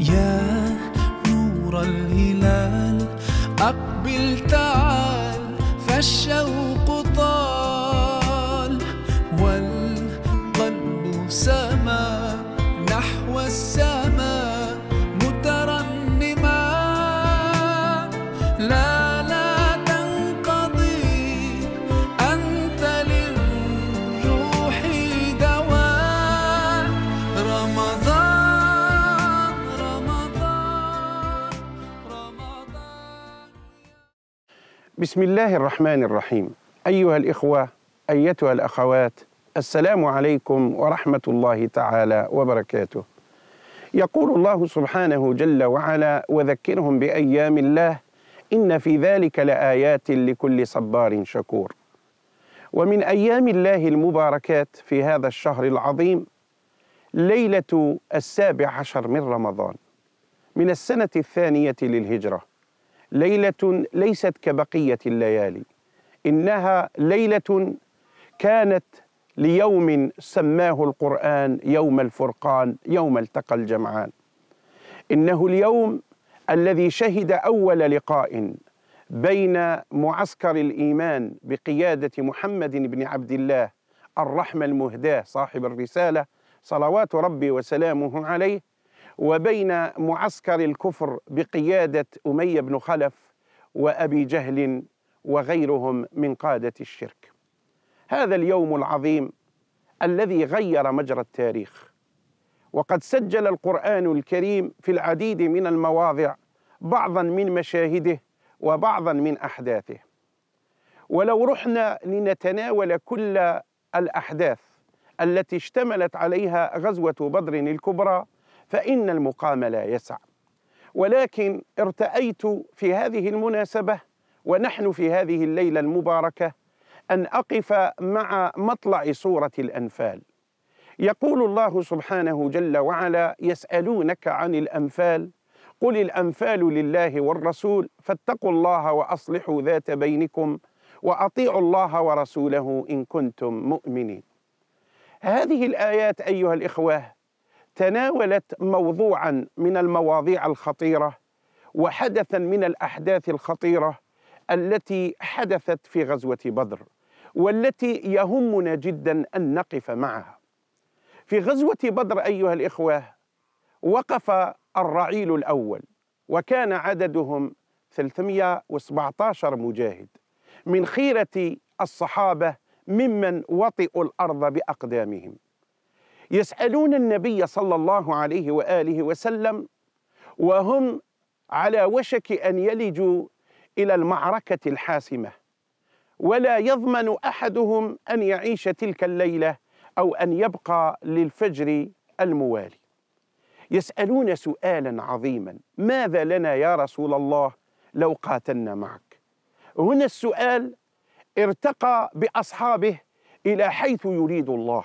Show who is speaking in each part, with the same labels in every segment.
Speaker 1: يا نور الهلال أقبل تعال فالشوق بسم الله الرحمن الرحيم أيها الإخوة أيتها الأخوات السلام عليكم ورحمة الله تعالى وبركاته يقول الله سبحانه جل وعلا وذكرهم بأيام الله إن في ذلك لآيات لكل صبار شكور ومن أيام الله المباركات في هذا الشهر العظيم ليلة السابع عشر من رمضان من السنة الثانية للهجرة ليله ليست كبقيه الليالي انها ليله كانت ليوم سماه القران يوم الفرقان يوم التقى الجمعان انه اليوم الذي شهد اول لقاء بين معسكر الايمان بقياده محمد بن عبد الله الرحمه المهداه صاحب الرساله صلوات ربي وسلامه عليه وبين معسكر الكفر بقيادة أمية بن خلف وأبي جهل وغيرهم من قادة الشرك هذا اليوم العظيم الذي غير مجرى التاريخ وقد سجل القرآن الكريم في العديد من المواضع بعضا من مشاهده وبعضا من أحداثه ولو رحنا لنتناول كل الأحداث التي اشتملت عليها غزوة بدر الكبرى فإن المقام لا يسع ولكن ارتأيت في هذه المناسبة ونحن في هذه الليلة المباركة أن أقف مع مطلع سورة الأنفال يقول الله سبحانه جل وعلا يسألونك عن الأنفال قل الأنفال لله والرسول فاتقوا الله وأصلحوا ذات بينكم وأطيعوا الله ورسوله إن كنتم مؤمنين هذه الآيات أيها الإخوة تناولت موضوعا من المواضيع الخطيره وحدثا من الاحداث الخطيره التي حدثت في غزوه بدر والتي يهمنا جدا ان نقف معها في غزوه بدر ايها الاخوه وقف الرعيل الاول وكان عددهم 317 مجاهد من خيره الصحابه ممن وطئوا الارض باقدامهم يسألون النبي صلى الله عليه وآله وسلم وهم على وشك أن يلجوا إلى المعركة الحاسمة ولا يضمن أحدهم أن يعيش تلك الليلة أو أن يبقى للفجر الموالي يسألون سؤالا عظيما ماذا لنا يا رسول الله لو قاتلنا معك هنا السؤال ارتقى بأصحابه إلى حيث يريد الله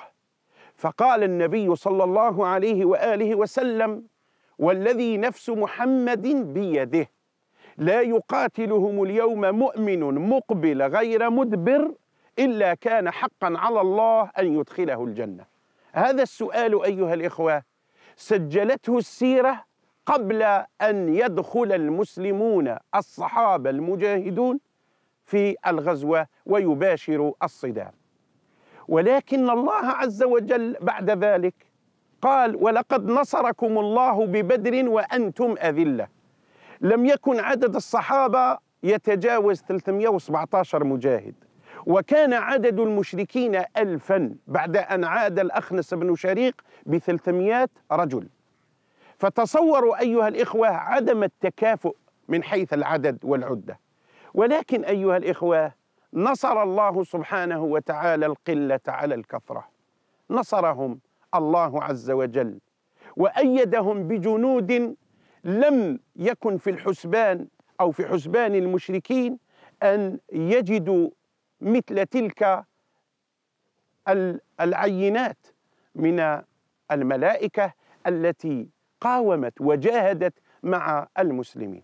Speaker 1: فقال النبي صلى الله عليه واله وسلم والذي نفس محمد بيده لا يقاتلهم اليوم مؤمن مقبل غير مدبر الا كان حقا على الله ان يدخله الجنه هذا السؤال ايها الاخوه سجلته السيره قبل ان يدخل المسلمون الصحابه المجاهدون في الغزوه ويباشروا الصدام ولكن الله عز وجل بعد ذلك قال ولقد نصركم الله ببدر وأنتم أذلة لم يكن عدد الصحابة يتجاوز 317 مجاهد وكان عدد المشركين ألفا بعد أن عاد الأخنس بن شريق 300 رجل فتصوروا أيها الإخوة عدم التكافؤ من حيث العدد والعدة ولكن أيها الإخوة نصر الله سبحانه وتعالى القلة على الكثرة نصرهم الله عز وجل وأيدهم بجنود لم يكن في الحسبان أو في حسبان المشركين أن يجدوا مثل تلك العينات من الملائكة التي قاومت وجاهدت مع المسلمين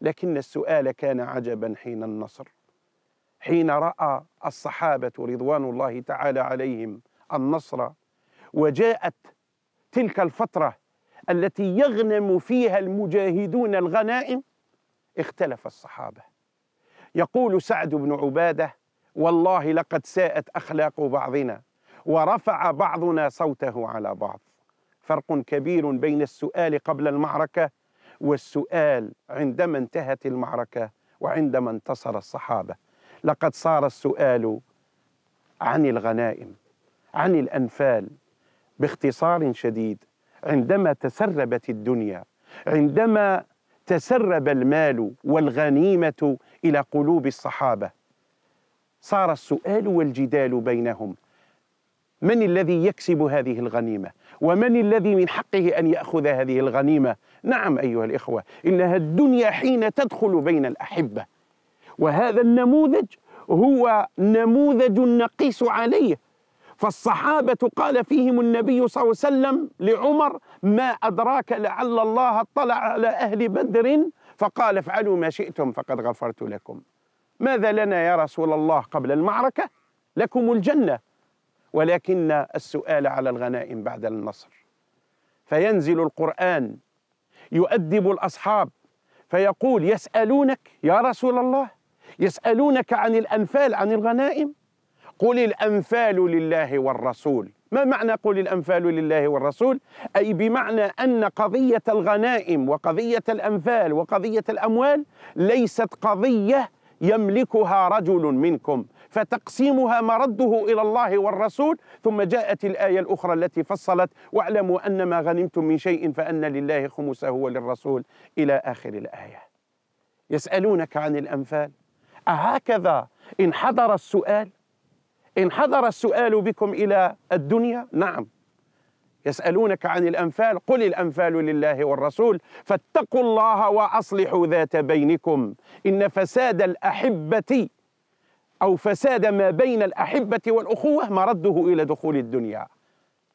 Speaker 1: لكن السؤال كان عجبا حين النصر حين راى الصحابه رضوان الله تعالى عليهم النصر وجاءت تلك الفتره التي يغنم فيها المجاهدون الغنائم اختلف الصحابه يقول سعد بن عباده والله لقد ساءت اخلاق بعضنا ورفع بعضنا صوته على بعض فرق كبير بين السؤال قبل المعركه والسؤال عندما انتهت المعركه وعندما انتصر الصحابه لقد صار السؤال عن الغنائم عن الانفال باختصار شديد عندما تسربت الدنيا عندما تسرب المال والغنيمه الى قلوب الصحابه صار السؤال والجدال بينهم من الذي يكسب هذه الغنيمه ومن الذي من حقه ان ياخذ هذه الغنيمه نعم ايها الاخوه انها الدنيا حين تدخل بين الاحبه وهذا النموذج هو نموذج نقيس عليه فالصحابة قال فيهم النبي صلى الله عليه وسلم لعمر ما أدراك لعل الله اطلع على أهل بدر فقال افعلوا ما شئتم فقد غفرت لكم ماذا لنا يا رسول الله قبل المعركة لكم الجنة ولكن السؤال على الغنائم بعد النصر فينزل القرآن يؤدب الأصحاب فيقول يسألونك يا رسول الله يسألونك عن الأنفال عن الغنائم قل الأنفال لله والرسول ما معنى قل الأنفال لله والرسول أي بمعنى أن قضية الغنائم وقضية الأنفال وقضية الأموال ليست قضية يملكها رجل منكم فتقسيمها مرده الى الله والرسول ثم جاءت الايه الاخرى التي فصلت واعلموا ان ما غنمتم من شيء فان لله خمسه وللرسول الى اخر الايه يسالونك عن الانفال أهكذا انحدر السؤال انحدر السؤال بكم إلى الدنيا نعم يسألونك عن الأنفال قل الأنفال لله والرسول فاتقوا الله وأصلحوا ذات بينكم إن فساد الأحبة أو فساد ما بين الأحبة والأخوة مرده إلى دخول الدنيا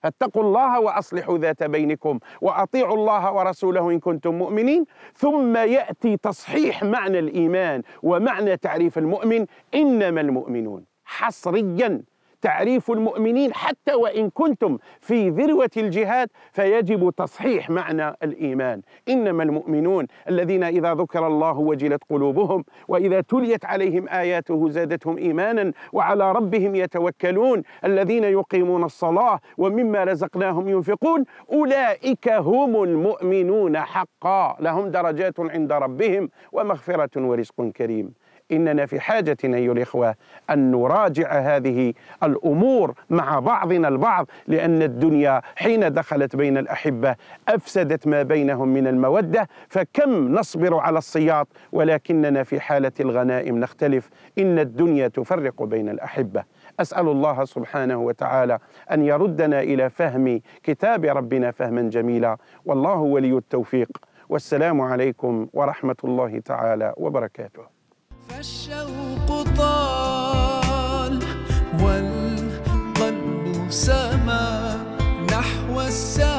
Speaker 1: فاتقوا الله واصلحوا ذات بينكم واطيعوا الله ورسوله ان كنتم مؤمنين ثم ياتي تصحيح معنى الايمان ومعنى تعريف المؤمن انما المؤمنون حصريا تعريف المؤمنين حتى وإن كنتم في ذروة الجهاد فيجب تصحيح معنى الإيمان إنما المؤمنون الذين إذا ذكر الله وجلت قلوبهم وإذا تليت عليهم آياته زادتهم إيمانا وعلى ربهم يتوكلون الذين يقيمون الصلاة ومما رزقناهم ينفقون أولئك هم المؤمنون حقا لهم درجات عند ربهم ومغفرة ورزق كريم إننا في حاجة أيها الإخوة أن نراجع هذه الأمور مع بعضنا البعض لأن الدنيا حين دخلت بين الأحبة أفسدت ما بينهم من المودة فكم نصبر على الصياط ولكننا في حالة الغنائم نختلف إن الدنيا تفرق بين الأحبة أسأل الله سبحانه وتعالى أن يردنا إلى فهم كتاب ربنا فهما جميلا والله ولي التوفيق والسلام عليكم ورحمة الله تعالى وبركاته الشوق طال والقلب سما نحو السماء